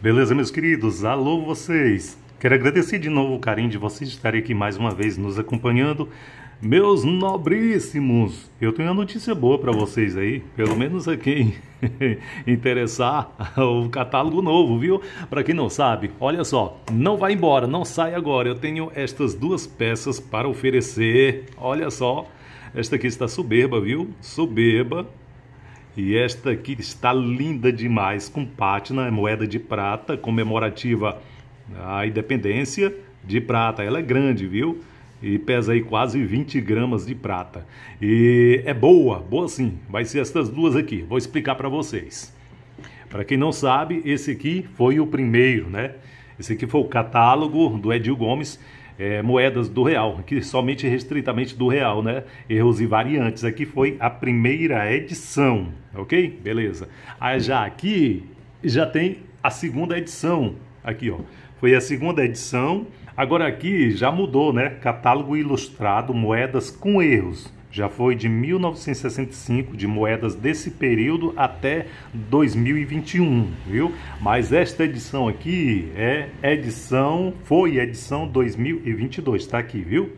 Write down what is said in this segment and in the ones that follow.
Beleza, meus queridos? Alô, vocês! Quero agradecer de novo o carinho de vocês estarem aqui mais uma vez nos acompanhando. Meus nobríssimos, eu tenho uma notícia boa para vocês aí, pelo menos a quem interessar o catálogo novo, viu? Para quem não sabe, olha só, não vai embora, não sai agora. Eu tenho estas duas peças para oferecer. Olha só, esta aqui está soberba, viu? Soberba, e esta aqui está linda demais, com pátina, é moeda de prata, comemorativa à independência de prata. Ela é grande, viu? E pesa aí quase 20 gramas de prata. E é boa, boa sim. Vai ser estas duas aqui. Vou explicar para vocês. Para quem não sabe, esse aqui foi o primeiro, né? Esse aqui foi o catálogo do Edil Gomes é, moedas do real, que somente restritamente do real, né? Erros e variantes. Aqui foi a primeira edição, ok? Beleza. Aí ah, já aqui já tem a segunda edição. Aqui, ó. Foi a segunda edição. Agora aqui já mudou, né? Catálogo ilustrado, moedas com erros já foi de 1965, de moedas desse período até 2021, viu? Mas esta edição aqui é edição, foi edição 2022, tá aqui, viu?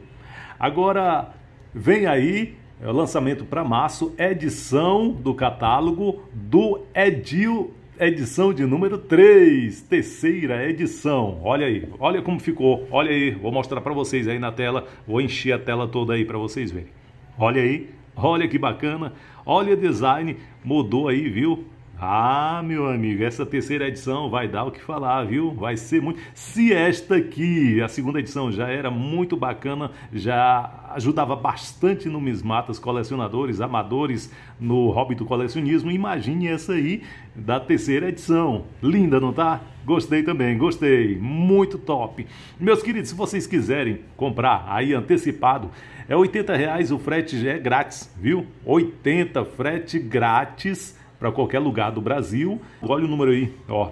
Agora vem aí é lançamento para março, edição do catálogo do Edil, edição de número 3, terceira edição. Olha aí, olha como ficou, olha aí, vou mostrar para vocês aí na tela, vou encher a tela toda aí para vocês verem. Olha aí, olha que bacana. Olha, o design mudou aí, viu? Ah, meu amigo, essa terceira edição vai dar o que falar, viu? Vai ser muito. Se esta aqui, a segunda edição, já era muito bacana, já ajudava bastante no mismatas colecionadores, amadores no hobby do colecionismo, imagine essa aí da terceira edição. Linda, não tá? Gostei também, gostei. Muito top. Meus queridos, se vocês quiserem comprar aí antecipado, é R$ reais o frete já é grátis, viu? 80 frete grátis para qualquer lugar do Brasil. Olha o número aí, ó.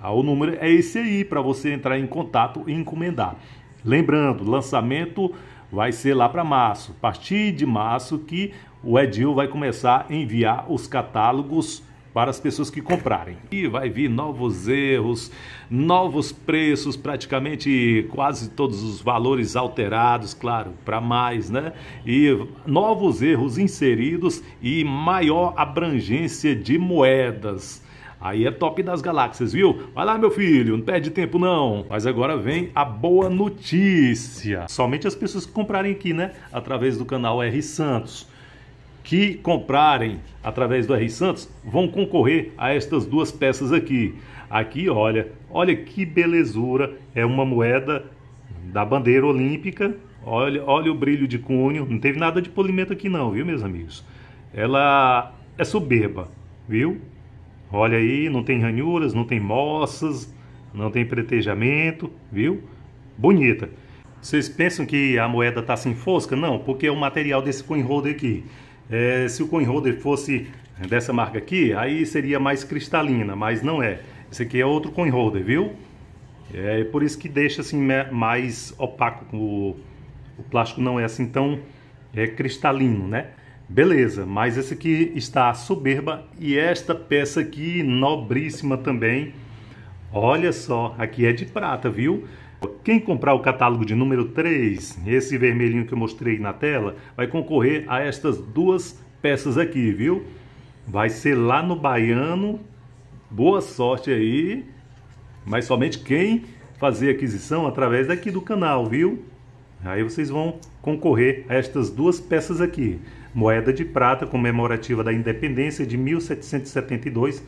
Ah, o número é esse aí para você entrar em contato e encomendar. Lembrando, lançamento vai ser lá para março. A partir de março que o Edil vai começar a enviar os catálogos para as pessoas que comprarem. E vai vir novos erros, novos preços, praticamente quase todos os valores alterados, claro, para mais, né? E novos erros inseridos e maior abrangência de moedas. Aí é top das galáxias, viu? Vai lá, meu filho, não perde tempo não. Mas agora vem a boa notícia. Somente as pessoas que comprarem aqui, né? Através do canal R Santos que comprarem através do R Santos vão concorrer a estas duas peças aqui. Aqui, olha, olha que belezura, é uma moeda da bandeira olímpica. Olha, olha o brilho de cunho, não teve nada de polimento aqui não, viu, meus amigos? Ela é soberba, viu? Olha aí, não tem ranhuras, não tem moças, não tem pretejamento, viu? Bonita. Vocês pensam que a moeda está sem fosca? Não, porque o material desse coin holder aqui. É, se o coin holder fosse dessa marca aqui, aí seria mais cristalina, mas não é. Esse aqui é outro coin holder, viu? É, é por isso que deixa assim mais opaco, o, o plástico não é assim tão é, cristalino, né? Beleza, mas esse aqui está soberba e esta peça aqui nobríssima também. Olha só, aqui é de prata, viu? Quem comprar o catálogo de número 3, esse vermelhinho que eu mostrei na tela, vai concorrer a estas duas peças aqui, viu? Vai ser lá no Baiano. Boa sorte aí. Mas somente quem fazer aquisição através daqui do canal, viu? Aí vocês vão concorrer a estas duas peças aqui. Moeda de prata comemorativa da independência de 1772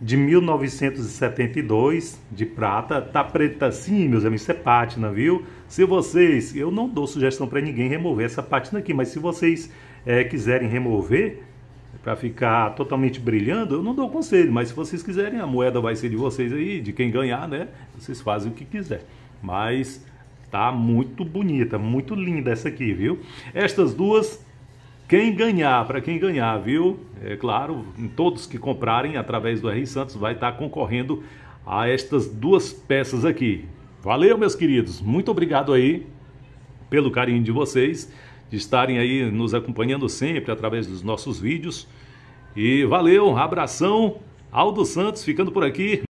de 1972, de prata, tá preta sim, meus amigos, isso é pátina, viu? Se vocês, eu não dou sugestão para ninguém remover essa pátina aqui, mas se vocês é, quiserem remover para ficar totalmente brilhando, eu não dou conselho, mas se vocês quiserem, a moeda vai ser de vocês aí, de quem ganhar, né? Vocês fazem o que quiser. Mas tá muito bonita, muito linda essa aqui, viu? Estas duas quem ganhar, para quem ganhar, viu? É claro, todos que comprarem através do RI Santos vai estar tá concorrendo a estas duas peças aqui. Valeu, meus queridos. Muito obrigado aí pelo carinho de vocês, de estarem aí nos acompanhando sempre através dos nossos vídeos. E valeu, abração. Aldo Santos ficando por aqui.